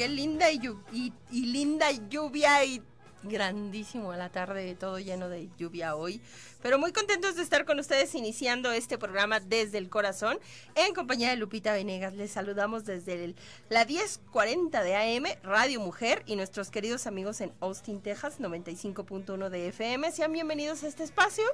qué linda y, y linda lluvia y grandísimo la tarde, todo lleno de lluvia hoy. Pero muy contentos de estar con ustedes iniciando este programa desde el corazón. En compañía de Lupita Venegas, les saludamos desde el, la 1040 de AM, Radio Mujer y nuestros queridos amigos en Austin, Texas, 95.1 de FM. Sean bienvenidos a este espacio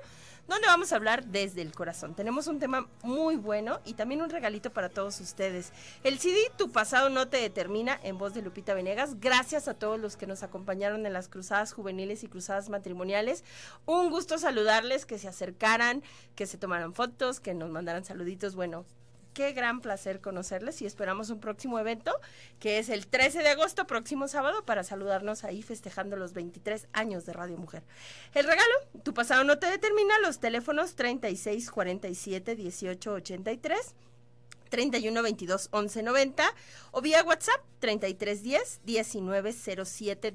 donde vamos a hablar desde el corazón. Tenemos un tema muy bueno y también un regalito para todos ustedes. El CD Tu pasado no te determina en voz de Lupita Venegas. Gracias a todos los que nos acompañaron en las cruzadas juveniles y cruzadas matrimoniales. Un gusto saludarles que se acercaran, que se tomaran fotos, que nos mandaran saluditos. Bueno, qué gran placer conocerles y esperamos un próximo evento que es el 13 de agosto, próximo sábado, para saludarnos ahí festejando los 23 años de Radio Mujer. El regalo, tu pasado no te determina, los teléfonos 36 47 31 22 11 90 o vía WhatsApp 33 10 19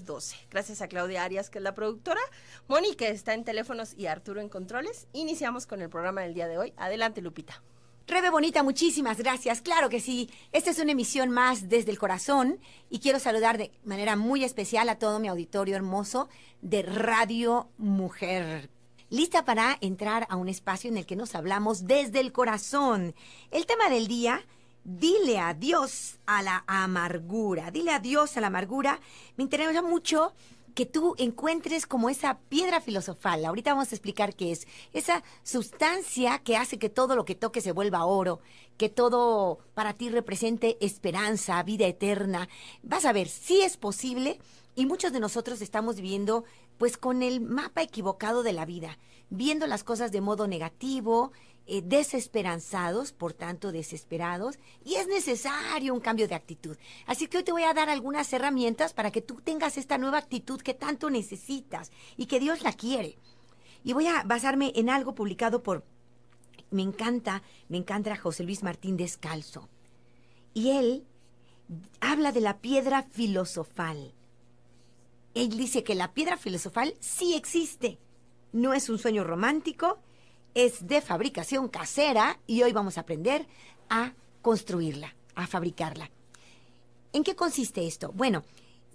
12. Gracias a Claudia Arias, que es la productora, Mónica está en teléfonos y Arturo en controles. Iniciamos con el programa del día de hoy. Adelante, Lupita. Rebe Bonita, muchísimas gracias. Claro que sí. Esta es una emisión más desde el corazón y quiero saludar de manera muy especial a todo mi auditorio hermoso de Radio Mujer lista para entrar a un espacio en el que nos hablamos desde el corazón. El tema del día, dile adiós a la amargura, dile adiós a la amargura. Me interesa mucho que tú encuentres como esa piedra filosofal. Ahorita vamos a explicar qué es. Esa sustancia que hace que todo lo que toque se vuelva oro, que todo para ti represente esperanza, vida eterna. Vas a ver si sí es posible y muchos de nosotros estamos viviendo pues con el mapa equivocado de la vida, viendo las cosas de modo negativo, eh, desesperanzados, por tanto desesperados, y es necesario un cambio de actitud. Así que hoy te voy a dar algunas herramientas para que tú tengas esta nueva actitud que tanto necesitas y que Dios la quiere. Y voy a basarme en algo publicado por, me encanta, me encanta José Luis Martín Descalzo. Y él habla de la piedra filosofal él dice que la piedra filosofal sí existe. No es un sueño romántico, es de fabricación casera y hoy vamos a aprender a construirla, a fabricarla. ¿En qué consiste esto? Bueno,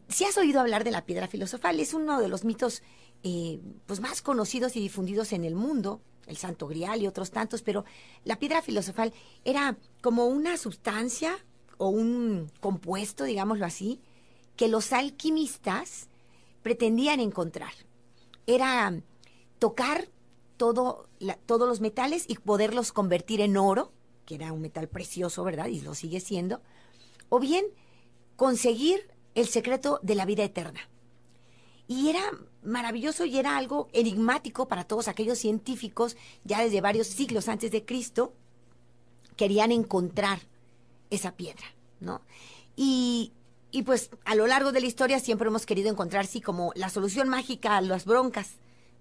si has oído hablar de la piedra filosofal, es uno de los mitos eh, pues más conocidos y difundidos en el mundo, el Santo Grial y otros tantos, pero la piedra filosofal era como una sustancia o un compuesto, digámoslo así, que los alquimistas pretendían encontrar. Era um, tocar todo todos los metales y poderlos convertir en oro, que era un metal precioso, ¿verdad? Y lo sigue siendo. O bien conseguir el secreto de la vida eterna. Y era maravilloso y era algo enigmático para todos aquellos científicos, ya desde varios siglos antes de Cristo, querían encontrar esa piedra, ¿no? Y y pues a lo largo de la historia siempre hemos querido encontrar, sí, como la solución mágica a las broncas,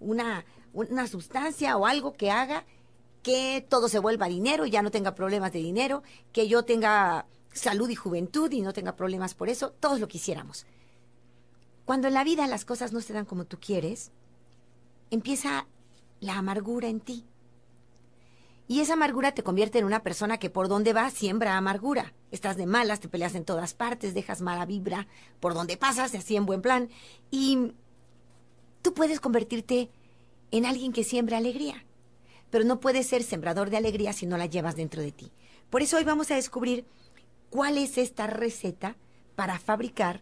una, sustancia o algo que haga que todo se vuelva dinero, y ya no tenga problemas de dinero, que yo tenga salud y juventud y no tenga problemas por eso, todos lo quisiéramos. Cuando en la vida las cosas no se dan como tú quieres, empieza la amargura en ti, y esa amargura te convierte en una persona que por donde va siembra amargura. Estás de malas, te peleas en todas partes, dejas mala vibra, por donde pasas, así en buen plan. Y tú puedes convertirte en alguien que siembra alegría, pero no puedes ser sembrador de alegría si no la llevas dentro de ti. Por eso hoy vamos a descubrir cuál es esta receta para fabricar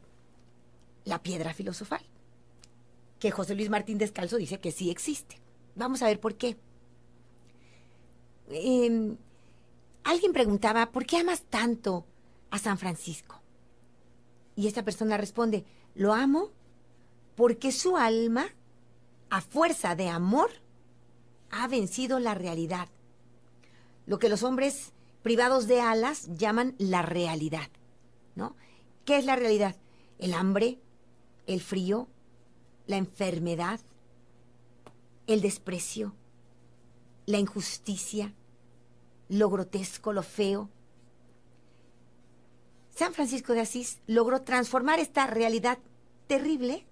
la piedra filosofal, que José Luis Martín Descalzo dice que sí existe. Vamos a ver por qué alguien preguntaba, ¿por qué amas tanto a San Francisco? Y esta persona responde, lo amo porque su alma, a fuerza de amor, ha vencido la realidad. Lo que los hombres privados de alas llaman la realidad, ¿no? ¿Qué es la realidad? El hambre, el frío, la enfermedad, el desprecio, la injusticia, lo grotesco, lo feo. San Francisco de Asís logró transformar esta realidad terrible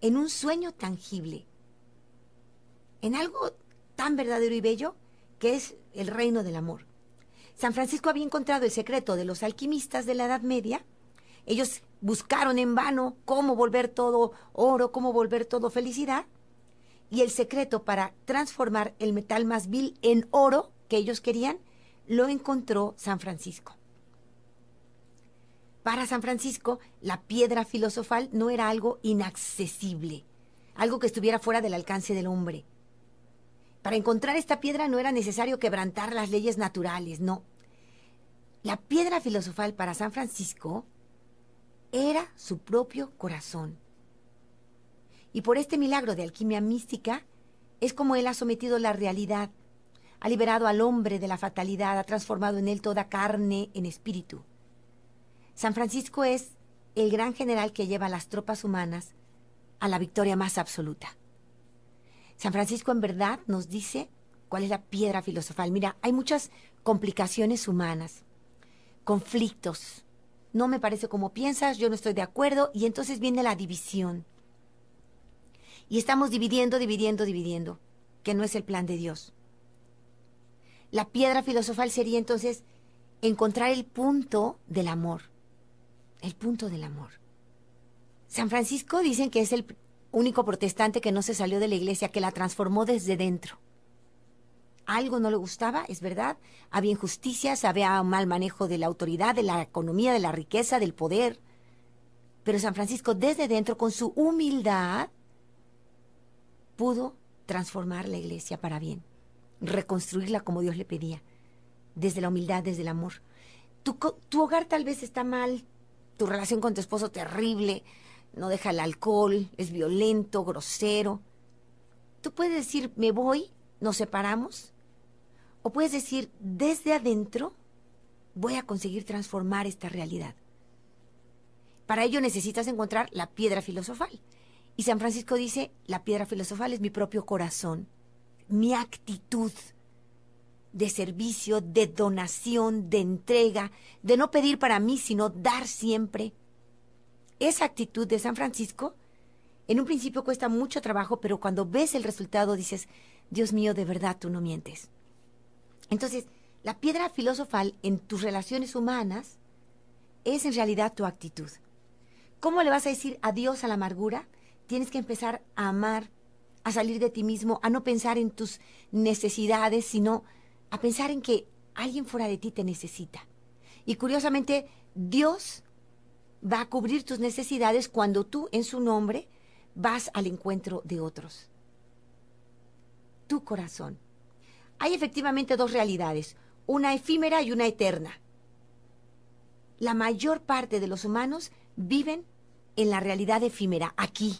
en un sueño tangible, en algo tan verdadero y bello que es el reino del amor. San Francisco había encontrado el secreto de los alquimistas de la Edad Media. Ellos buscaron en vano cómo volver todo oro, cómo volver todo felicidad. Y el secreto para transformar el metal más vil en oro que ellos querían lo encontró San Francisco. Para San Francisco, la piedra filosofal no era algo inaccesible, algo que estuviera fuera del alcance del hombre. Para encontrar esta piedra no era necesario quebrantar las leyes naturales, no. La piedra filosofal para San Francisco era su propio corazón, y por este milagro de alquimia mística es como Él ha sometido la realidad, ha liberado al hombre de la fatalidad, ha transformado en Él toda carne en espíritu. San Francisco es el gran general que lleva a las tropas humanas a la victoria más absoluta. San Francisco en verdad nos dice cuál es la piedra filosofal. Mira, hay muchas complicaciones humanas, conflictos. No me parece como piensas, yo no estoy de acuerdo y entonces viene la división. Y estamos dividiendo, dividiendo, dividiendo, que no es el plan de Dios. La piedra filosofal sería entonces encontrar el punto del amor. El punto del amor. San Francisco dicen que es el único protestante que no se salió de la iglesia, que la transformó desde dentro. Algo no le gustaba, es verdad. Había injusticias, había mal manejo de la autoridad, de la economía, de la riqueza, del poder. Pero San Francisco desde dentro, con su humildad, pudo transformar la iglesia para bien, reconstruirla como Dios le pedía, desde la humildad, desde el amor. Tu, hogar tal vez está mal, tu relación con tu esposo terrible, no deja el alcohol, es violento, grosero. Tú puedes decir, me voy, nos separamos, o puedes decir, desde adentro voy a conseguir transformar esta realidad. Para ello necesitas encontrar la piedra filosofal, y San Francisco dice, la piedra filosofal es mi propio corazón, mi actitud de servicio, de donación, de entrega, de no pedir para mí, sino dar siempre. Esa actitud de San Francisco, en un principio cuesta mucho trabajo, pero cuando ves el resultado dices, Dios mío, de verdad tú no mientes. Entonces, la piedra filosofal en tus relaciones humanas es en realidad tu actitud. ¿Cómo le vas a decir adiós a la amargura? tienes que empezar a amar, a salir de ti mismo, a no pensar en tus necesidades, sino a pensar en que alguien fuera de ti te necesita. Y curiosamente, Dios va a cubrir tus necesidades cuando tú en su nombre vas al encuentro de otros. Tu corazón. Hay efectivamente dos realidades, una efímera y una eterna. La mayor parte de los humanos viven en la realidad efímera, aquí,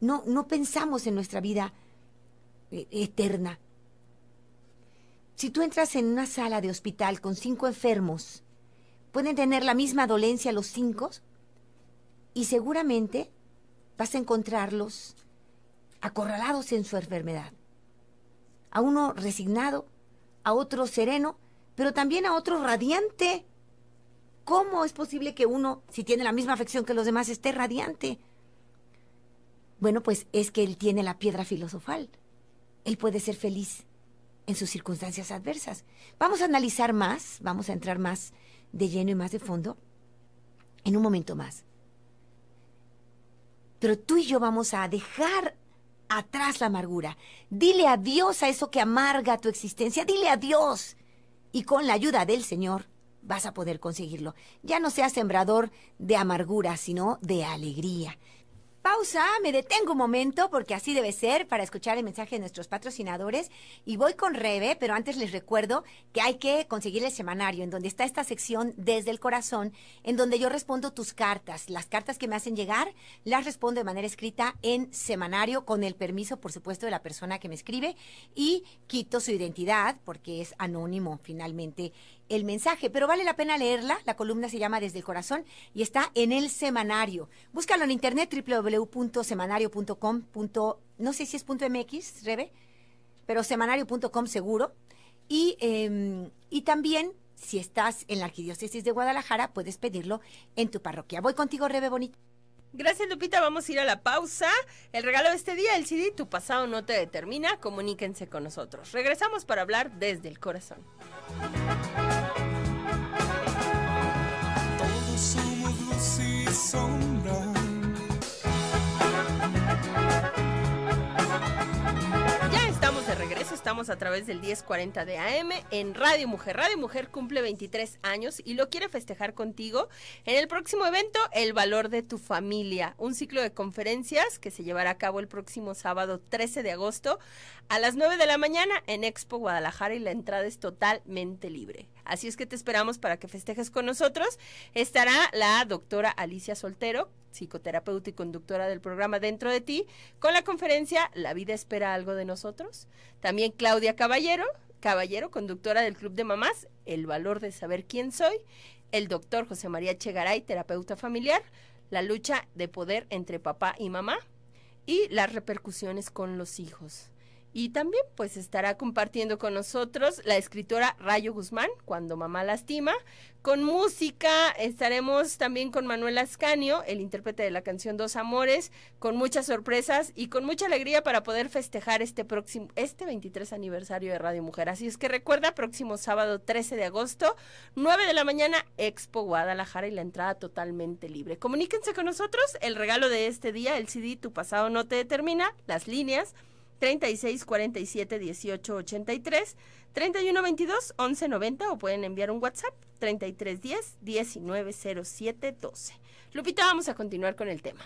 no, no pensamos en nuestra vida eh, eterna. Si tú entras en una sala de hospital con cinco enfermos, pueden tener la misma dolencia los cinco y seguramente vas a encontrarlos acorralados en su enfermedad. A uno resignado, a otro sereno, pero también a otro radiante. ¿Cómo es posible que uno, si tiene la misma afección que los demás, esté radiante? Bueno, pues es que él tiene la piedra filosofal. Él puede ser feliz en sus circunstancias adversas. Vamos a analizar más, vamos a entrar más de lleno y más de fondo en un momento más. Pero tú y yo vamos a dejar atrás la amargura. Dile adiós a eso que amarga tu existencia. Dile adiós. Y con la ayuda del Señor vas a poder conseguirlo. Ya no seas sembrador de amargura, sino de alegría pausa, me detengo un momento porque así debe ser para escuchar el mensaje de nuestros patrocinadores y voy con Rebe, pero antes les recuerdo que hay que conseguir el semanario en donde está esta sección desde el corazón, en donde yo respondo tus cartas, las cartas que me hacen llegar, las respondo de manera escrita en semanario con el permiso, por supuesto, de la persona que me escribe y quito su identidad porque es anónimo finalmente el mensaje, pero vale la pena leerla. La columna se llama Desde el Corazón y está en el semanario. Búscalo en internet www.semanario.com. No sé si es .mx, Rebe, pero semanario.com seguro. Em, y, también, si estás en la Arquidiócesis de Guadalajara, puedes pedirlo en tu parroquia. Voy contigo, Rebe Bonita. Gracias Lupita, vamos a ir a la pausa. El regalo de este día, el CD Tu pasado no te determina, comuníquense con nosotros. Regresamos para hablar desde el corazón. Ya estamos de regreso, estamos a través del 1040 de AM en Radio Mujer. Radio Mujer cumple 23 años y lo quiere festejar contigo en el próximo evento El Valor de tu Familia, un ciclo de conferencias que se llevará a cabo el próximo sábado 13 de agosto a las 9 de la mañana en Expo Guadalajara y la entrada es totalmente libre. Así es que te esperamos para que festejes con nosotros. Estará la doctora Alicia Soltero, psicoterapeuta y conductora del programa Dentro de ti, con la conferencia La vida espera algo de nosotros. También Claudia Caballero, caballero, conductora del Club de Mamás, El valor de saber quién soy. El doctor José María Chegaray, terapeuta familiar, la lucha de poder entre papá y mamá y las repercusiones con los hijos. Y también pues estará compartiendo con nosotros la escritora Rayo Guzmán, Cuando Mamá Lastima. Con música estaremos también con Manuel Ascanio, el intérprete de la canción Dos Amores, con muchas sorpresas y con mucha alegría para poder festejar este próximo, este 23 aniversario de Radio Mujer. Así es que recuerda, próximo sábado 13 de agosto, 9 de la mañana, Expo Guadalajara y la entrada totalmente libre. Comuníquense con nosotros, el regalo de este día, el CD Tu pasado no te determina, las líneas 36 47 18 83, 31 22 11 90 o pueden enviar un WhatsApp 33 10 19 07 12. Lupita, vamos a continuar con el tema.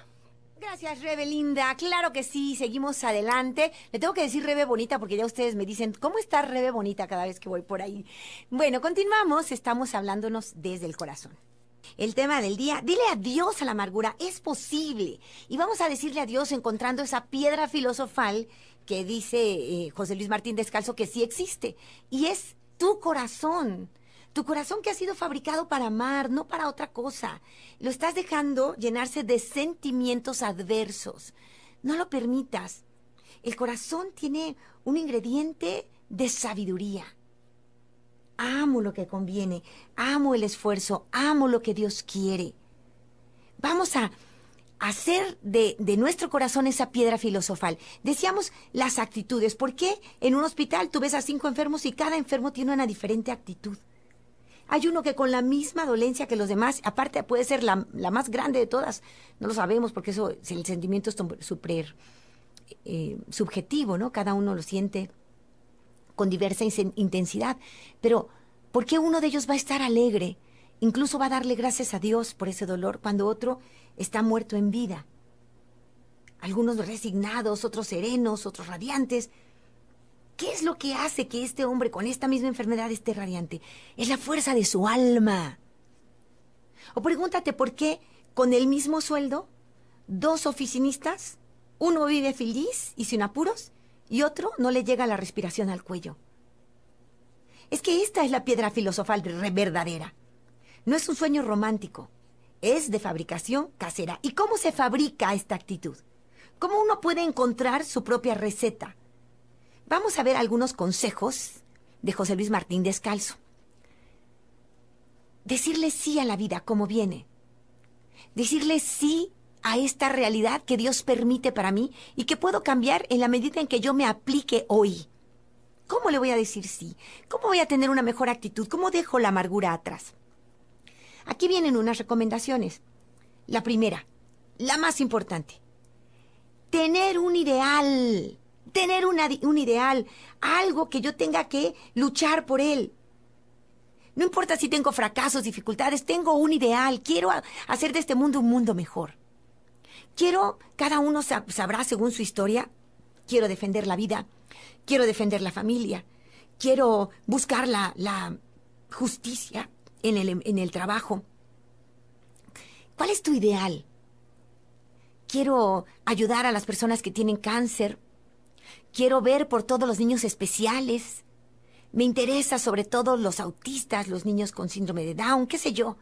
Gracias, Rebe Linda. Claro que sí, seguimos adelante. Le tengo que decir Rebe Bonita porque ya ustedes me dicen, ¿cómo está Rebe Bonita cada vez que voy por ahí? Bueno, continuamos, estamos hablándonos desde el corazón. El tema del día, dile adiós a la amargura, es posible. Y vamos a decirle adiós encontrando esa piedra filosofal que dice eh, José Luis Martín Descalzo que sí existe. Y es tu corazón. Tu corazón que ha sido fabricado para amar, no para otra cosa. Lo estás dejando llenarse de sentimientos adversos. No lo permitas. El corazón tiene un ingrediente de sabiduría. Amo lo que conviene, amo el esfuerzo, amo lo que Dios quiere. Vamos a hacer de, de, nuestro corazón esa piedra filosofal. Decíamos las actitudes. ¿Por qué en un hospital tú ves a cinco enfermos y cada enfermo tiene una diferente actitud? Hay uno que con la misma dolencia que los demás, aparte puede ser la, la más grande de todas, no lo sabemos porque eso, el sentimiento es eh, subjetivo, ¿no? Cada uno lo siente con diversa intensidad. Pero, ¿por qué uno de ellos va a estar alegre? Incluso va a darle gracias a Dios por ese dolor cuando otro está muerto en vida. Algunos resignados, otros serenos, otros radiantes. ¿Qué es lo que hace que este hombre con esta misma enfermedad esté radiante? Es la fuerza de su alma. O pregúntate por qué con el mismo sueldo, dos oficinistas, uno vive feliz y sin apuros y otro no le llega la respiración al cuello. Es que esta es la piedra filosofal verdadera. No es un sueño romántico, es de fabricación casera. ¿Y cómo se fabrica esta actitud? ¿Cómo uno puede encontrar su propia receta? Vamos a ver algunos consejos de José Luis Martín Descalzo. Decirle sí a la vida como viene. Decirle sí a esta realidad que Dios permite para mí y que puedo cambiar en la medida en que yo me aplique hoy. ¿Cómo le voy a decir sí? ¿Cómo voy a tener una mejor actitud? ¿Cómo dejo la amargura atrás? Aquí vienen unas recomendaciones. La primera, la más importante. Tener un ideal, tener un ideal, algo que yo tenga que luchar por él. No importa si tengo fracasos, dificultades, tengo un ideal, quiero hacer de este mundo un mundo mejor. Quiero, cada uno sabrá según su historia, quiero defender la vida, quiero defender la familia, quiero buscar la justicia, en el, en el trabajo. ¿Cuál es tu ideal? Quiero ayudar a las personas que tienen cáncer. Quiero ver por todos los niños especiales. Me interesa sobre todo los autistas, los niños con síndrome de Down, qué sé yo.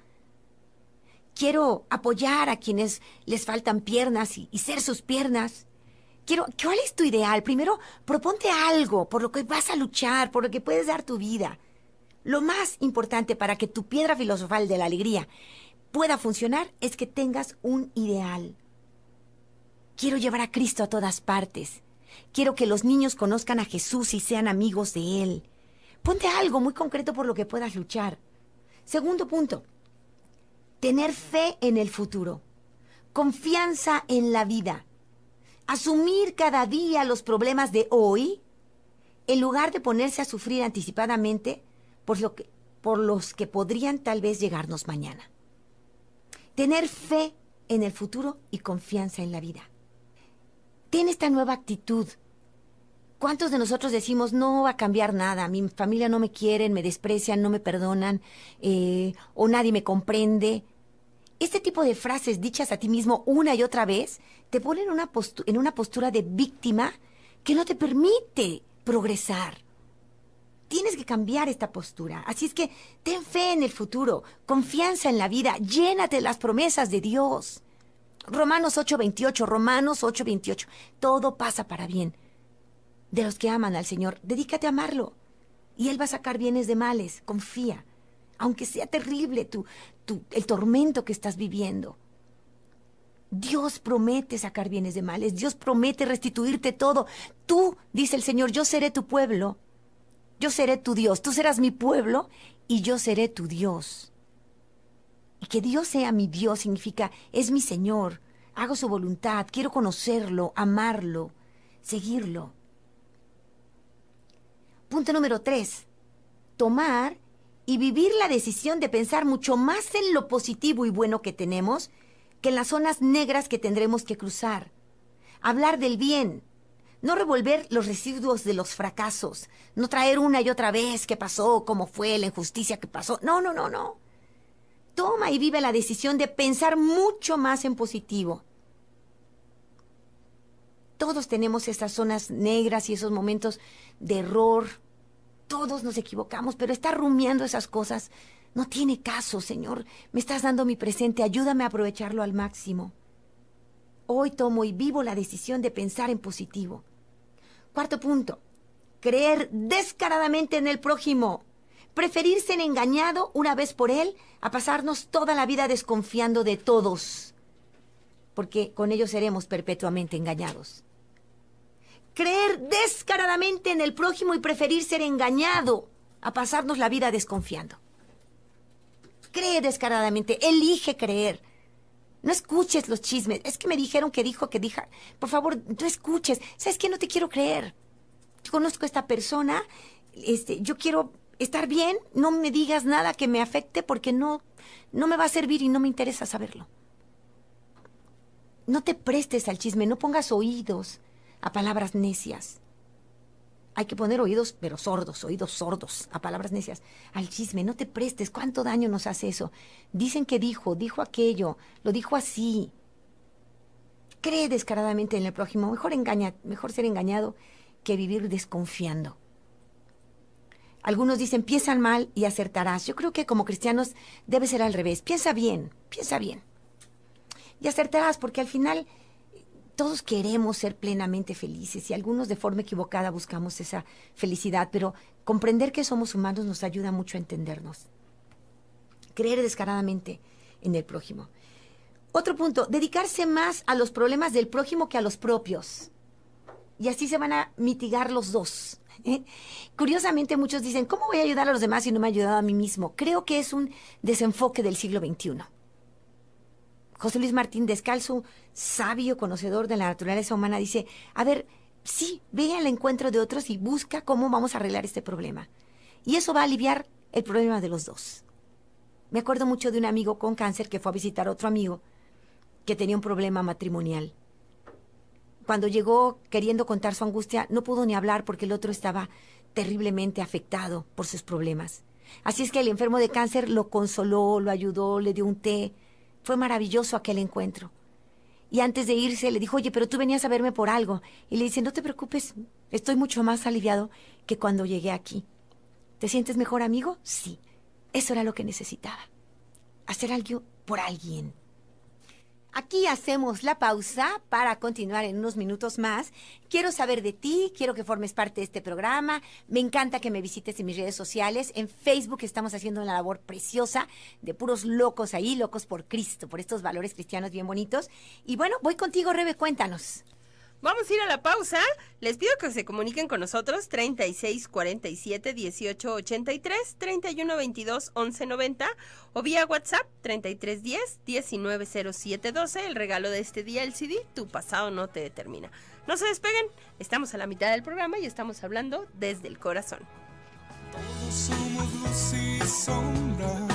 Quiero apoyar a quienes les faltan piernas y, ser sus piernas. Quiero, ¿cuál es tu ideal? Primero, proponte algo por lo que vas a luchar, por lo que puedes dar tu vida. Lo más importante para que tu piedra filosofal de la alegría pueda funcionar es que tengas un ideal. Quiero llevar a Cristo a todas partes. Quiero que los niños conozcan a Jesús y sean amigos de Él. Ponte algo muy concreto por lo que puedas luchar. Segundo punto, tener fe en el futuro, confianza en la vida, asumir cada día los problemas de hoy, en lugar de ponerse a sufrir anticipadamente por, los que podrían tal vez llegarnos mañana. Tener fe en el futuro y confianza en la vida. Ten esta nueva actitud. ¿Cuántos de nosotros decimos, no va a cambiar nada? Mi familia no me quiere me desprecian, no me perdonan, eh, o nadie me comprende. Este tipo de frases dichas a ti mismo una y otra vez te ponen una en una postura de víctima que no te permite progresar. Tienes que cambiar esta postura. Así es que ten fe en el futuro, confianza en la vida, llénate de las promesas de Dios. Romanos 8:28, Romanos 8:28. Todo pasa para bien. De los que aman al Señor, dedícate a amarlo. Y Él va a sacar bienes de males, confía. Aunque sea terrible tu, tu, el tormento que estás viviendo. Dios promete sacar bienes de males, Dios promete restituirte todo. Tú, dice el Señor, yo seré tu pueblo yo seré tu Dios, tú serás mi pueblo y yo seré tu Dios. Y que Dios sea mi Dios significa, es mi Señor, hago su voluntad, quiero conocerlo, amarlo, seguirlo. Punto número tres, tomar y vivir la decisión de pensar mucho más en lo positivo y bueno que tenemos que en las zonas negras que tendremos que cruzar. Hablar del bien, no revolver los residuos de los fracasos, no traer una y otra vez qué pasó, cómo fue, la injusticia que pasó. No, no, no, no. Toma y vive la decisión de pensar mucho más en positivo. Todos tenemos esas zonas negras y esos momentos de error. Todos nos equivocamos, pero estar rumiando esas cosas no tiene caso, Señor. Me estás dando mi presente, ayúdame a aprovecharlo al máximo. Hoy tomo y vivo la decisión de pensar en positivo. Cuarto punto, creer descaradamente en el prójimo. Preferir ser engañado una vez por él a pasarnos toda la vida desconfiando de todos, porque con ellos seremos perpetuamente engañados. Creer descaradamente en el prójimo y preferir ser engañado a pasarnos la vida desconfiando. Cree descaradamente, elige creer no escuches los chismes. Es que me dijeron que dijo, que dijo. Por favor, no escuches. ¿Sabes qué? No te quiero creer. Yo conozco a esta persona. Este, yo quiero estar bien. No me digas nada que me afecte porque no, no me va a servir y no me interesa saberlo. No te prestes al chisme. No pongas oídos a palabras necias hay que poner oídos, pero sordos, oídos sordos, a palabras necias, al chisme, no te prestes, cuánto daño nos hace eso. Dicen que dijo, dijo aquello, lo dijo así. Cree descaradamente en el prójimo, mejor, engaña, mejor ser engañado que vivir desconfiando. Algunos dicen, piensan mal y acertarás. Yo creo que como cristianos debe ser al revés, piensa bien, piensa bien. Y acertarás porque al final todos queremos ser plenamente felices y algunos de forma equivocada buscamos esa felicidad, pero comprender que somos humanos nos ayuda mucho a entendernos. Creer descaradamente en el prójimo. Otro punto, dedicarse más a los problemas del prójimo que a los propios. Y así se van a mitigar los dos. Curiosamente muchos dicen, ¿cómo voy a ayudar a los demás si no me he ayudado a mí mismo? Creo que es un desenfoque del siglo XXI. José Luis Martín Descalzo, sabio conocedor de la naturaleza humana, dice, a ver, sí, ve al encuentro de otros y busca cómo vamos a arreglar este problema. Y eso va a aliviar el problema de los dos. Me acuerdo mucho de un amigo con cáncer que fue a visitar a otro amigo que tenía un problema matrimonial. Cuando llegó queriendo contar su angustia, no pudo ni hablar porque el otro estaba terriblemente afectado por sus problemas. Así es que el enfermo de cáncer lo consoló, lo ayudó, le dio un té, fue maravilloso aquel encuentro. Y antes de irse le dijo, oye, pero tú venías a verme por algo. Y le dice, no te preocupes, estoy mucho más aliviado que cuando llegué aquí. ¿Te sientes mejor amigo? Sí. Eso era lo que necesitaba. Hacer algo por alguien. Aquí hacemos la pausa para continuar en unos minutos más. Quiero saber de ti, quiero que formes parte de este programa. Me encanta que me visites en mis redes sociales. En Facebook estamos haciendo una labor preciosa de puros locos ahí, locos por Cristo, por estos valores cristianos bien bonitos. Y bueno, voy contigo, Rebe, cuéntanos. Vamos a ir a la pausa. Les pido que se comuniquen con nosotros 36 47 18 83 31 22 11 90 o vía WhatsApp 33 10 19 07 12. El regalo de este día, el CD, tu pasado no te determina. No se despeguen, estamos a la mitad del programa y estamos hablando desde el corazón. Todos somos luz y sombra,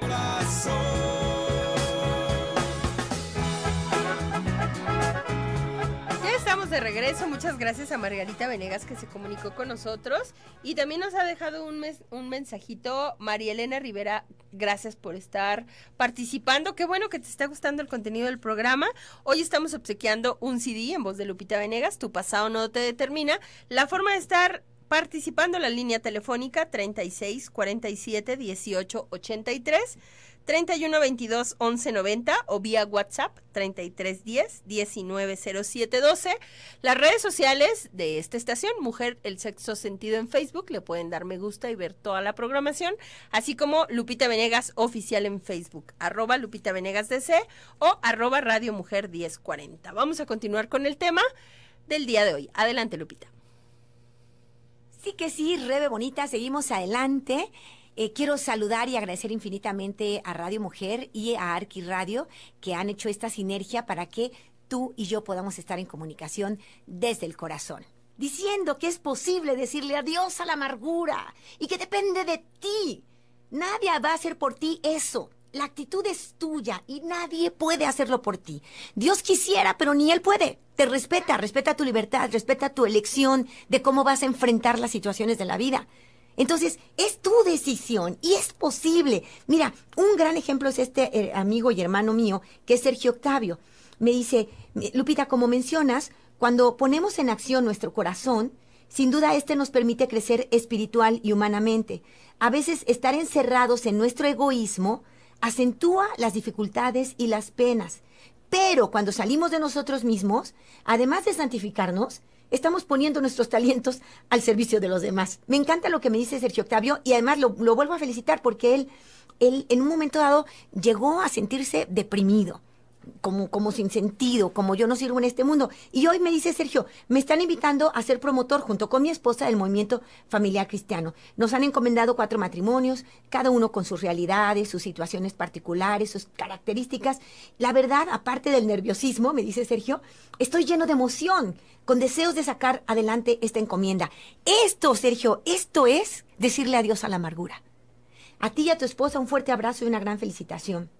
corazón. de regreso. Muchas gracias a Margarita Venegas que se comunicó con nosotros. Y también nos ha dejado un, mensajito. María Elena Rivera, gracias por estar participando. Qué bueno que te está gustando el contenido del programa. Hoy estamos obsequiando un CD en voz de Lupita Venegas. Tu pasado no te determina. La forma de estar participando la línea telefónica 36 47 18 83 3122-1190 o vía WhatsApp 3310-190712. Las redes sociales de esta estación, Mujer el Sexo Sentido en Facebook, le pueden dar me gusta y ver toda la programación, así como Lupita Venegas Oficial en Facebook, arroba Lupita Venegas DC o arroba Radio Mujer 1040. Vamos a continuar con el tema del día de hoy. Adelante, Lupita. Sí que sí, Rebe Bonita, seguimos adelante. Eh, quiero saludar y agradecer infinitamente a Radio Mujer y a Arqui Radio que han hecho esta sinergia para que tú y yo podamos estar en comunicación desde el corazón diciendo que es posible decirle adiós a la amargura y que depende de ti. Nadie va a hacer por ti eso. La actitud es tuya y nadie puede hacerlo por ti. Dios quisiera, pero ni Él puede. Te respeta, respeta tu libertad, respeta tu elección de cómo vas a enfrentar las situaciones de la vida. Entonces, es tu decisión y es posible. Mira, un gran ejemplo es este eh, amigo y hermano mío, que es Sergio Octavio. Me dice, Lupita, como mencionas, cuando ponemos en acción nuestro corazón, sin duda este nos permite crecer espiritual y humanamente. A veces estar encerrados en nuestro egoísmo acentúa las dificultades y las penas. Pero cuando salimos de nosotros mismos, además de santificarnos, estamos poniendo nuestros talentos al servicio de los demás. Me encanta lo que me dice Sergio Octavio y además lo, lo vuelvo a felicitar porque él, él en un momento dado llegó a sentirse deprimido como, sin sentido, como yo no sirvo en este mundo. Y hoy me dice Sergio, me están invitando a ser promotor junto con mi esposa del movimiento familiar cristiano. Nos han encomendado cuatro matrimonios, cada uno con sus realidades, sus situaciones particulares, sus características. La verdad, aparte del nerviosismo, me dice Sergio, estoy lleno de emoción, con deseos de sacar adelante esta encomienda. Esto, Sergio, esto es decirle adiós a la amargura. A ti y a tu esposa un fuerte abrazo y una gran felicitación.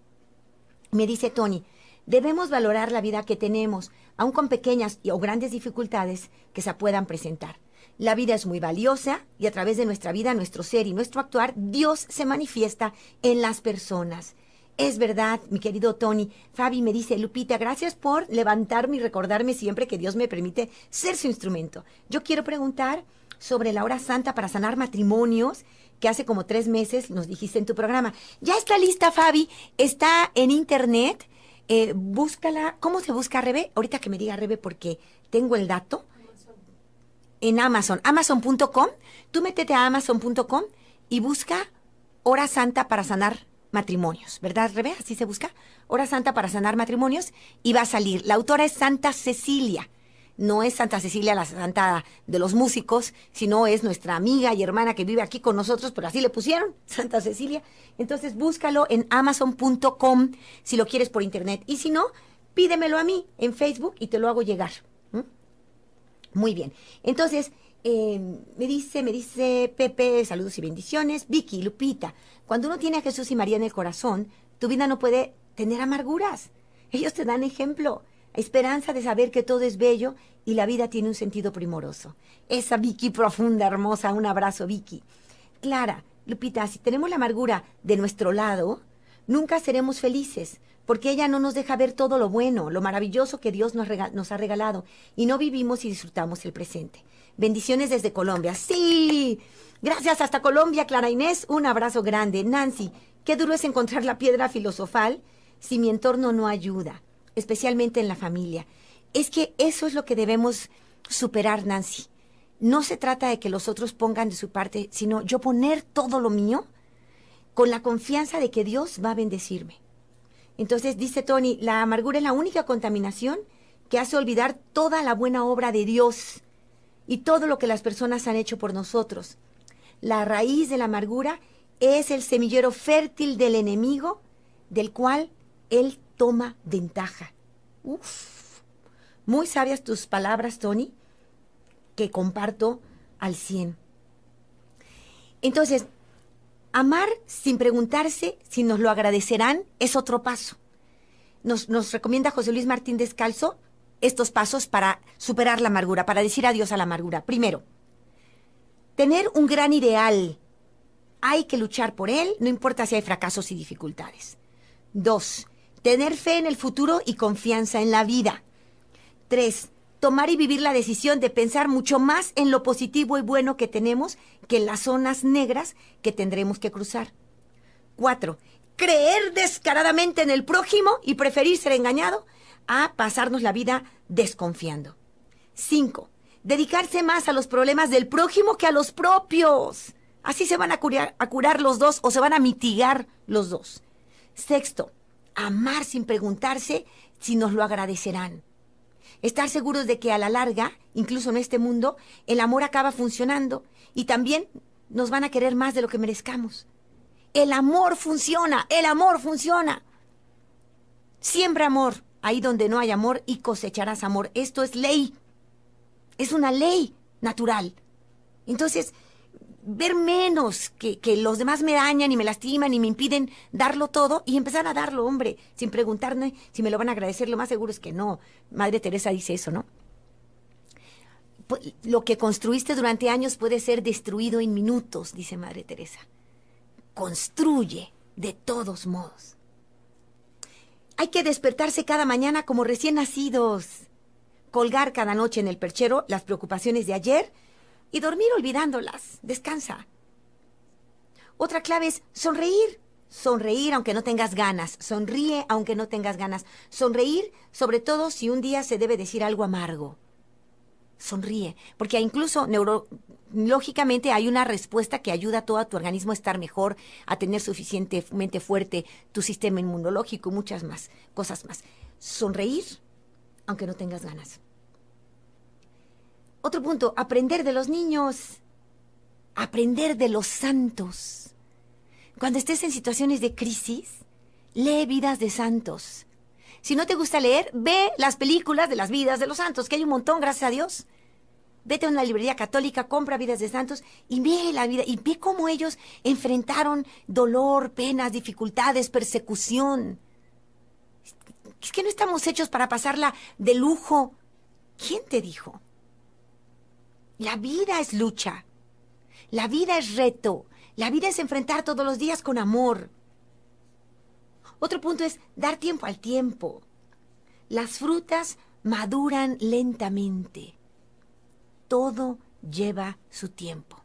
Me dice Tony, Debemos valorar la vida que tenemos, aun con pequeñas o grandes dificultades que se puedan presentar. La vida es muy valiosa y a través de nuestra vida, nuestro ser y nuestro actuar, Dios se manifiesta en las personas. Es verdad, mi querido Tony. Fabi me dice, Lupita, gracias por levantarme y recordarme siempre que Dios me permite ser su instrumento. Yo quiero preguntar sobre la hora santa para sanar matrimonios que hace como tres meses nos dijiste en tu programa. Ya está lista, Fabi. Está en internet eh, búscala, ¿cómo se busca Rebe? Ahorita que me diga Rebe porque tengo el dato. En Amazon, amazon.com. Tú métete a amazon.com y busca Hora Santa para sanar matrimonios, ¿verdad, Rebe? Así se busca. Hora Santa para sanar matrimonios y va a salir. La autora es Santa Cecilia no es Santa Cecilia la santa de los músicos, sino es nuestra amiga y hermana que vive aquí con nosotros, pero así le pusieron, Santa Cecilia. Entonces búscalo en amazon.com si lo quieres por internet. Y si no, pídemelo a mí en Facebook y te lo hago llegar. Muy bien. Entonces, eh, me dice, me dice Pepe, saludos y bendiciones. Vicky, Lupita, cuando uno tiene a Jesús y María en el corazón, tu vida no puede tener amarguras. Ellos te dan ejemplo esperanza de saber que todo es bello y la vida tiene un sentido primoroso. Esa Vicky profunda, hermosa, un abrazo Vicky. Clara, Lupita, si tenemos la amargura de nuestro lado, nunca seremos felices, porque ella no nos deja ver todo lo bueno, lo maravilloso que Dios nos, ha regalado, y no vivimos y disfrutamos el presente. Bendiciones desde Colombia. Sí. Gracias hasta Colombia, Clara Inés. Un abrazo grande. Nancy, qué duro es encontrar la piedra filosofal si mi entorno no ayuda especialmente en la familia. Es que eso es lo que debemos superar, Nancy. No se trata de que los otros pongan de su parte, sino yo poner todo lo mío con la confianza de que Dios va a bendecirme. Entonces dice Tony, la amargura es la única contaminación que hace olvidar toda la buena obra de Dios y todo lo que las personas han hecho por nosotros. La raíz de la amargura es el semillero fértil del enemigo del cual él toma ventaja. Uf. Muy sabias tus palabras, Tony, que comparto al 100. Entonces, amar sin preguntarse si nos lo agradecerán es otro paso. Nos, nos recomienda José Luis Martín Descalzo estos pasos para superar la amargura, para decir adiós a la amargura. Primero, tener un gran ideal. Hay que luchar por él, no importa si hay fracasos y dificultades. Dos, tener fe en el futuro y confianza en la vida. 3. Tomar y vivir la decisión de pensar mucho más en lo positivo y bueno que tenemos que en las zonas negras que tendremos que cruzar. 4. Creer descaradamente en el prójimo y preferir ser engañado a pasarnos la vida desconfiando. 5. Dedicarse más a los problemas del prójimo que a los propios. Así se van a curar, a curar los dos o se van a mitigar los dos. Sexto, amar sin preguntarse si nos lo agradecerán. Estar seguros de que a la larga, incluso en este mundo, el amor acaba funcionando y también nos van a querer más de lo que merezcamos. El amor funciona, el amor funciona. Siembra amor ahí donde no hay amor y cosecharás amor. Esto es ley. Es una ley natural. Entonces, ver menos que, que, los demás me dañan y me lastiman y me impiden darlo todo y empezar a darlo, hombre, sin preguntarme si me lo van a agradecer. Lo más seguro es que no. Madre Teresa dice eso, ¿no? Lo que construiste durante años puede ser destruido en minutos, dice Madre Teresa. Construye de todos modos. Hay que despertarse cada mañana como recién nacidos, colgar cada noche en el perchero las preocupaciones de ayer y dormir olvidándolas. Descansa. Otra clave es sonreír. Sonreír aunque no tengas ganas. Sonríe aunque no tengas ganas. Sonreír sobre todo si un día se debe decir algo amargo. Sonríe, porque incluso neurológicamente hay una respuesta que ayuda a todo tu organismo a estar mejor, a tener suficientemente fuerte tu sistema inmunológico, muchas más, cosas más. Sonreír aunque no tengas ganas. Otro punto, aprender de los niños, aprender de los santos. Cuando estés en situaciones de crisis, lee vidas de santos. Si no te gusta leer, ve las películas de las vidas de los santos, que hay un montón, gracias a Dios. Vete a una librería católica, compra vidas de santos y ve la vida y ve cómo ellos enfrentaron dolor, penas, dificultades, persecución. Es que no estamos hechos para pasarla de lujo. ¿Quién te dijo? La vida es lucha. La vida es reto. La vida es enfrentar todos los días con amor. Otro punto es dar tiempo al tiempo. Las frutas maduran lentamente. Todo lleva su tiempo.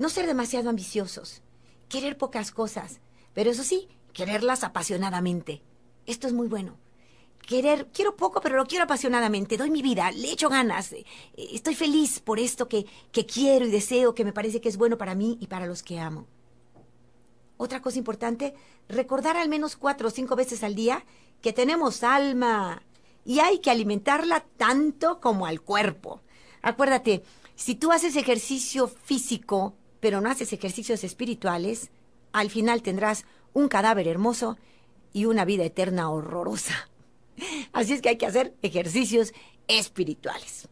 No ser demasiado ambiciosos. Querer pocas cosas. Pero eso sí, quererlas apasionadamente. Esto es muy bueno querer, quiero poco, pero lo quiero apasionadamente, doy mi vida, le echo ganas, eh, eh, estoy feliz por esto que, que quiero y deseo, que me parece que es bueno para mí y para los que amo. Otra cosa importante, recordar al menos cuatro o cinco veces al día que tenemos alma y hay que alimentarla tanto como al cuerpo. Acuérdate, si tú haces ejercicio físico, pero no haces ejercicios espirituales, al final tendrás un cadáver hermoso y una vida eterna horrorosa. Así es que hay que hacer ejercicios espirituales.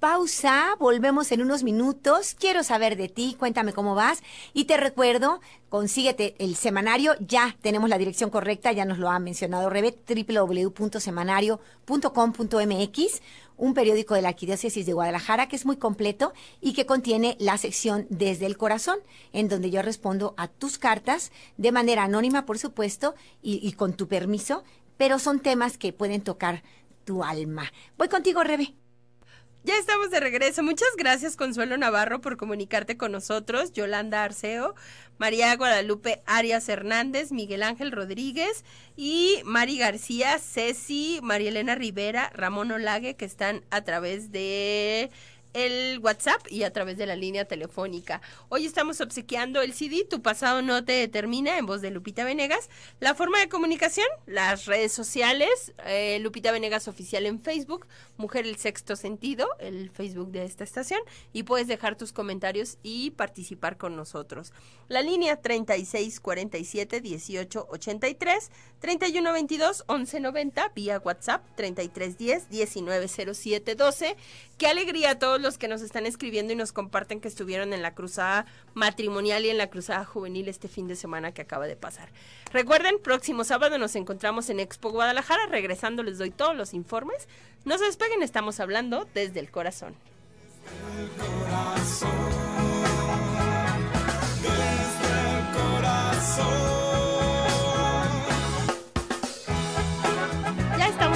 Pausa, volvemos en unos minutos. Quiero saber de ti, cuéntame cómo vas. Y te recuerdo, consíguete el semanario, ya tenemos la dirección correcta, ya nos lo ha mencionado Rebe, www.semanario.com.mx, un periódico de la Arquidiócesis de Guadalajara que es muy completo y que contiene la sección Desde el Corazón, en donde yo respondo a tus cartas de manera anónima, por supuesto, y, y con tu permiso pero son temas que pueden tocar tu alma. Voy contigo, Rebe. Ya estamos de regreso. Muchas gracias, Consuelo Navarro, por comunicarte con nosotros. Yolanda Arceo, María Guadalupe Arias Hernández, Miguel Ángel Rodríguez y Mari García, Ceci, María Elena Rivera, Ramón Olague, que están a través de el WhatsApp y a través de la línea telefónica. Hoy estamos obsequiando el CD Tu pasado no te determina en voz de Lupita Venegas. La forma de comunicación, las redes sociales, eh, Lupita Venegas oficial en Facebook, Mujer el Sexto Sentido, el Facebook de esta estación, y puedes dejar tus comentarios y participar con nosotros. La línea 3647 1883 3122 1190 vía WhatsApp 3310 1907 12. Qué alegría a todos los que nos están escribiendo y nos comparten que estuvieron en la cruzada matrimonial y en la cruzada juvenil este fin de semana que acaba de pasar. Recuerden, próximo sábado nos encontramos en Expo Guadalajara. Regresando les doy todos los informes. No se despeguen, estamos hablando desde el corazón. Desde el corazón.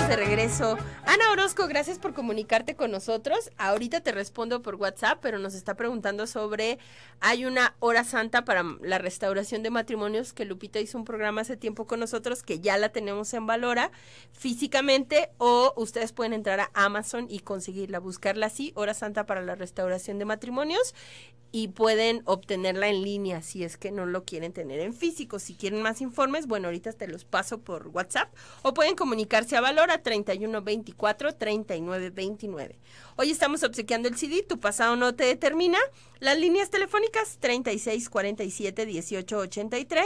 de regreso Ana Orozco, gracias por comunicarte con nosotros. Ahorita te respondo por WhatsApp, pero nos está preguntando sobre hay una hora santa para la restauración de matrimonios que Lupita hizo un programa hace tiempo con nosotros que ya la tenemos en Valora físicamente o ustedes pueden entrar a Amazon y conseguirla, buscarla así, hora santa para la restauración de matrimonios y pueden obtenerla en línea si es que no lo quieren tener en físico. Si quieren más informes, bueno, ahorita te los paso por WhatsApp o pueden comunicarse a Valora 3124 Hoy estamos obsequiando el CD, tu pasado no te determina. Las líneas telefónicas 3647-1883,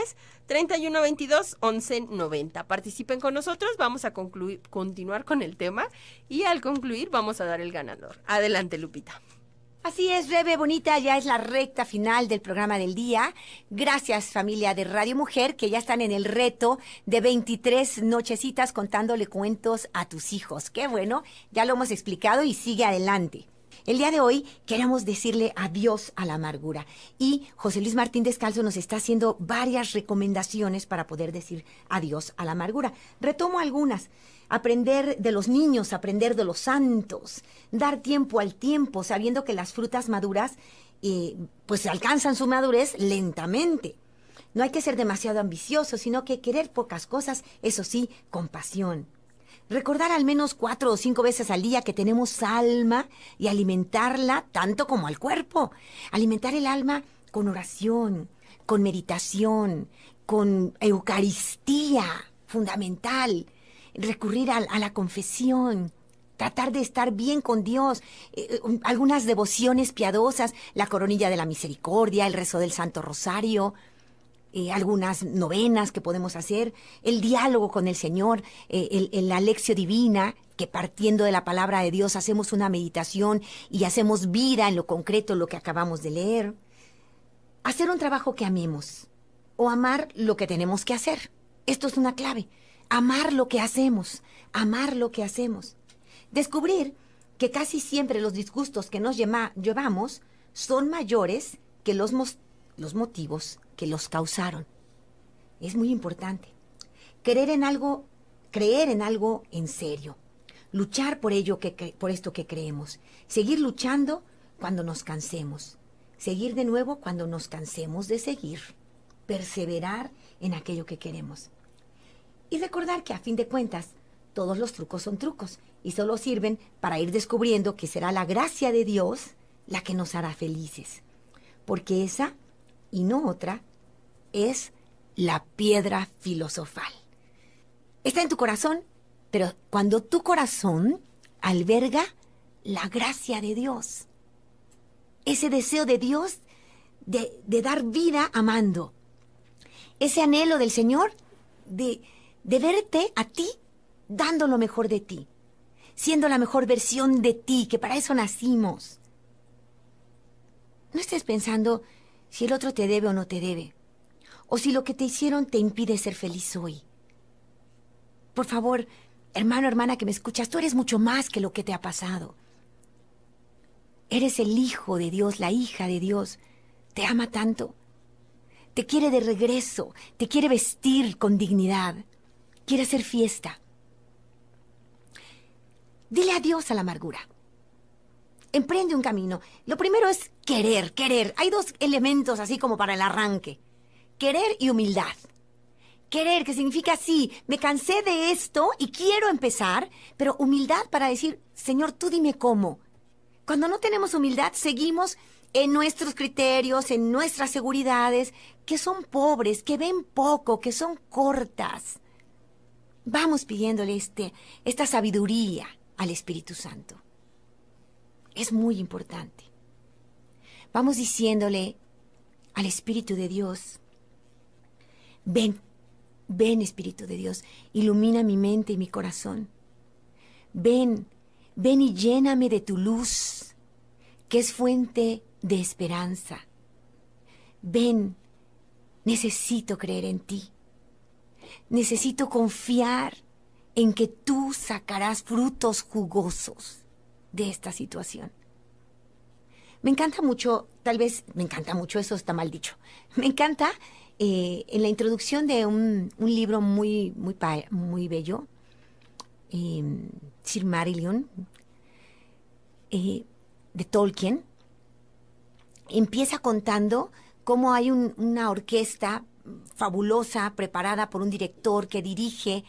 3122-1190. Participen con nosotros, vamos a concluir, continuar con el tema y al concluir vamos a dar el ganador. Adelante, Lupita. Así es, Rebe Bonita, ya es la recta final del programa del día. Gracias familia de Radio Mujer, que ya están en el reto de 23 nochecitas contándole cuentos a tus hijos. Qué bueno, ya lo hemos explicado y sigue adelante. El día de hoy queremos decirle adiós a la amargura y José Luis Martín Descalzo nos está haciendo varias recomendaciones para poder decir adiós a la amargura. Retomo algunas. Aprender de los niños, aprender de los santos, dar tiempo al tiempo, sabiendo que las frutas maduras eh, pues alcanzan su madurez lentamente. No hay que ser demasiado ambicioso, sino que querer pocas cosas, eso sí, con pasión Recordar al menos cuatro o cinco veces al día que tenemos alma y alimentarla tanto como al cuerpo. Alimentar el alma con oración, con meditación, con Eucaristía, fundamental. Recurrir a, la confesión, tratar de estar bien con Dios, eh, eh, algunas devociones piadosas, la coronilla de la misericordia, el rezo del Santo Rosario. Eh, algunas novenas que podemos hacer, el diálogo con el Señor, eh, el, alexio divina, que partiendo de la palabra de Dios hacemos una meditación y hacemos vida en lo concreto, lo que acabamos de leer. Hacer un trabajo que amemos o amar lo que tenemos que hacer. Esto es una clave. Amar lo que hacemos, amar lo que hacemos. Descubrir que casi siempre los disgustos que nos llevamos son mayores que los, los motivos que los causaron. Es muy importante. Creer en algo, creer en algo en serio. Luchar por ello que por esto que creemos. Seguir luchando cuando nos cansemos. Seguir de nuevo cuando nos cansemos de seguir. Perseverar en aquello que queremos. Y recordar que a fin de cuentas todos los trucos son trucos y solo sirven para ir descubriendo que será la gracia de Dios la que nos hará felices, porque esa y no otra es la piedra filosofal. Está en tu corazón, pero cuando tu corazón alberga la gracia de Dios, ese deseo de Dios de, dar vida amando, ese anhelo del Señor de, de verte a ti dando lo mejor de ti, siendo la mejor versión de ti, que para eso nacimos. No estés pensando si el otro te debe o no te debe o si lo que te hicieron te impide ser feliz hoy. Por favor, hermano, hermana que me escuchas, tú eres mucho más que lo que te ha pasado. Eres el hijo de Dios, la hija de Dios. Te ama tanto. Te quiere de regreso, te quiere vestir con dignidad, quiere hacer fiesta. Dile adiós a la amargura. Emprende un camino. Lo primero es querer, querer. Hay dos elementos así como para el arranque querer y humildad. Querer, que significa sí, me cansé de esto y quiero empezar, pero humildad para decir, Señor, tú dime cómo. Cuando no tenemos humildad, seguimos en nuestros criterios, en nuestras seguridades, que son pobres, que ven poco, que son cortas. Vamos pidiéndole este, esta sabiduría al Espíritu Santo. Es muy importante. Vamos diciéndole al Espíritu de Dios, Ven, ven Espíritu de Dios, ilumina mi mente y mi corazón. Ven, ven y lléname de tu luz, que es fuente de esperanza. Ven, necesito creer en ti. Necesito confiar en que tú sacarás frutos jugosos de esta situación. Me encanta mucho, tal vez me encanta mucho, eso está mal dicho. Me encanta eh, en la introducción de un, libro muy, muy, muy bello, em, Sir Marilyn, eh, de Tolkien, empieza contando cómo hay una orquesta fabulosa preparada por un director que dirige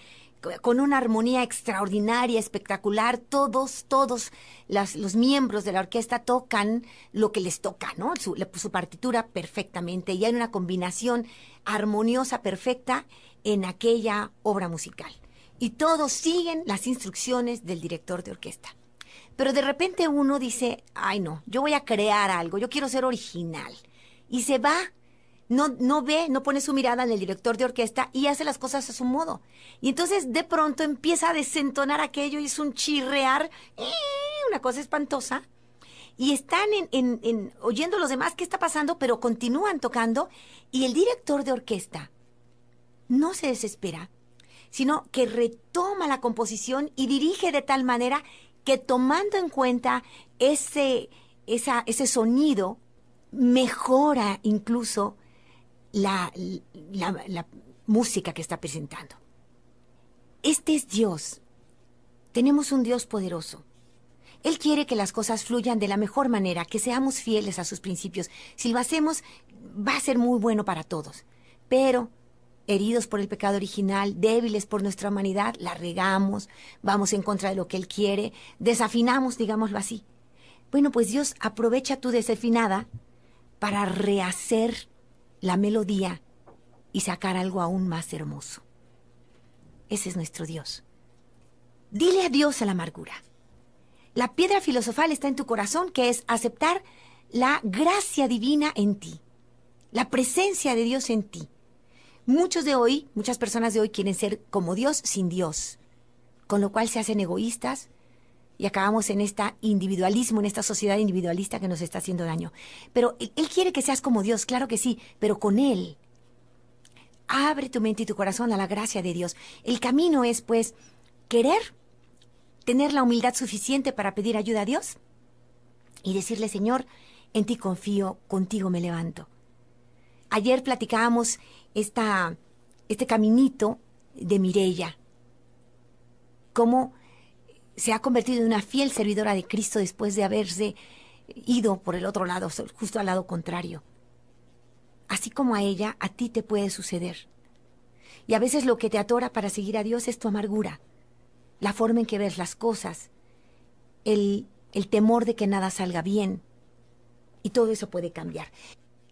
con una armonía extraordinaria, espectacular. Todos, todos los miembros de la orquesta tocan lo que les toca, ¿no? Su, su partitura perfectamente. Y hay una combinación armoniosa, perfecta en aquella obra musical. Y todos siguen las instrucciones del director de orquesta. Pero de repente uno dice, ay no, yo voy a crear algo, yo quiero ser original. Y se va no, ve, no pone su mirada en el director de orquesta y hace las cosas a su modo. Y entonces de pronto empieza a desentonar aquello y es un chirrear, eh, una cosa espantosa. Y están en, en, oyendo los demás qué está pasando, pero continúan tocando. Y el director de orquesta no se desespera, sino que retoma la composición y dirige de tal manera que tomando en cuenta ese, ese sonido, mejora incluso la, música que está presentando. Este es Dios. Tenemos un Dios poderoso. Él quiere que las cosas fluyan de la mejor manera, que seamos fieles a sus principios. Si lo hacemos, va a ser muy bueno para todos. Pero, heridos por el pecado original, débiles por nuestra humanidad, la regamos, vamos en contra de lo que Él quiere, desafinamos, digámoslo así. Bueno, pues Dios aprovecha tu desafinada para rehacer la melodía y sacar algo aún más hermoso. Ese es nuestro Dios. Dile adiós a la amargura. La piedra filosofal está en tu corazón, que es aceptar la gracia divina en ti, la presencia de Dios en ti. Muchos de hoy, muchas personas de hoy quieren ser como Dios sin Dios, con lo cual se hacen egoístas, y acabamos en este individualismo, en esta sociedad individualista que nos está haciendo daño. Pero e, él, quiere que seas como Dios, claro que sí, pero con Él. Abre tu mente y tu corazón a la gracia de Dios. El camino es, pues, querer tener la humildad suficiente para pedir ayuda a Dios y decirle, Señor, en ti confío, contigo me levanto. Ayer platicábamos esta, este caminito de Mirella, cómo se ha convertido en una fiel servidora de Cristo después de haberse ido por el otro lado, justo al lado contrario. Así como a ella, a ti te puede suceder. Y a veces lo que te atora para seguir a Dios es tu amargura, la forma en que ves las cosas, el, el temor de que nada salga bien. Y todo eso puede cambiar.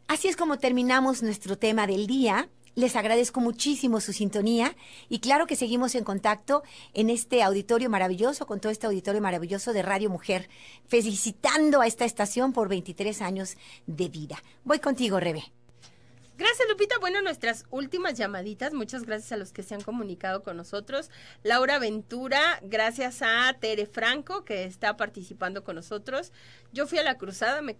Así es como terminamos nuestro tema del día les agradezco muchísimo su sintonía y claro que seguimos en contacto en este auditorio maravilloso, con todo este auditorio maravilloso de Radio Mujer, felicitando a esta estación por 23 años de vida. Voy contigo, Rebe. Gracias, Lupita. Bueno, nuestras últimas llamaditas. Muchas gracias a los que se han comunicado con nosotros. Laura Ventura, gracias a Tere Franco, que está participando con nosotros. Yo fui a la cruzada, me,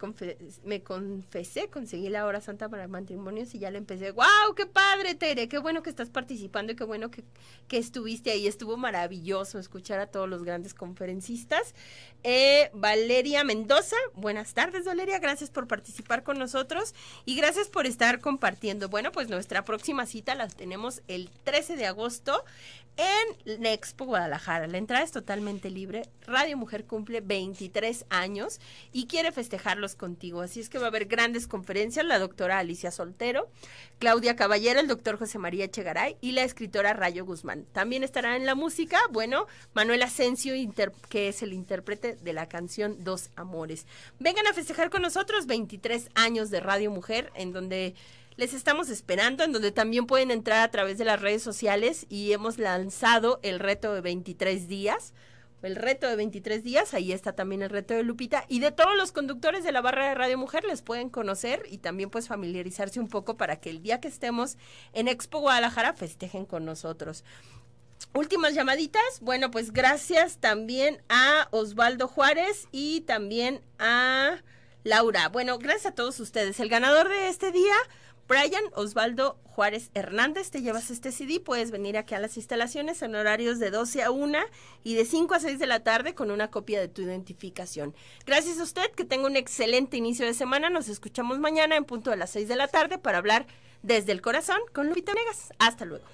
me confesé, conseguí la hora santa para matrimonios y ya le empecé. ¡Wow! ¡Qué padre, Tere! ¡Qué bueno que estás participando y qué bueno que, estuviste ahí! Estuvo maravilloso escuchar a todos los grandes conferencistas. Eh, Valeria Mendoza, buenas tardes, Valeria. Gracias por participar con nosotros y gracias por estar compartiendo bueno, pues nuestra próxima cita la tenemos el 13 de agosto en Expo Guadalajara. La entrada es totalmente libre. Radio Mujer cumple 23 años y quiere festejarlos contigo. Así es que va a haber grandes conferencias. La doctora Alicia Soltero, Claudia Caballero, el doctor José María Chegaray y la escritora Rayo Guzmán. También estará en la música, bueno, Manuel Asensio, que es el intérprete de la canción Dos Amores. Vengan a festejar con nosotros 23 años de Radio Mujer, en donde les estamos esperando, en donde también pueden entrar a través de las redes sociales y hemos lanzado el reto de 23 días. El reto de 23 días, ahí está también el reto de Lupita. Y de todos los conductores de la barra de Radio Mujer les pueden conocer y también pues familiarizarse un poco para que el día que estemos en Expo Guadalajara festejen con nosotros. Últimas llamaditas. Bueno, pues gracias también a Osvaldo Juárez y también a Laura. Bueno, gracias a todos ustedes. El ganador de este día Brian Osvaldo Juárez Hernández, te llevas este CD, puedes venir aquí a las instalaciones en horarios de 12 a 1 y de 5 a 6 de la tarde con una copia de tu identificación. Gracias a usted, que tenga un excelente inicio de semana. Nos escuchamos mañana en punto de las 6 de la tarde para hablar desde el corazón con Lupita Negas. Hasta luego.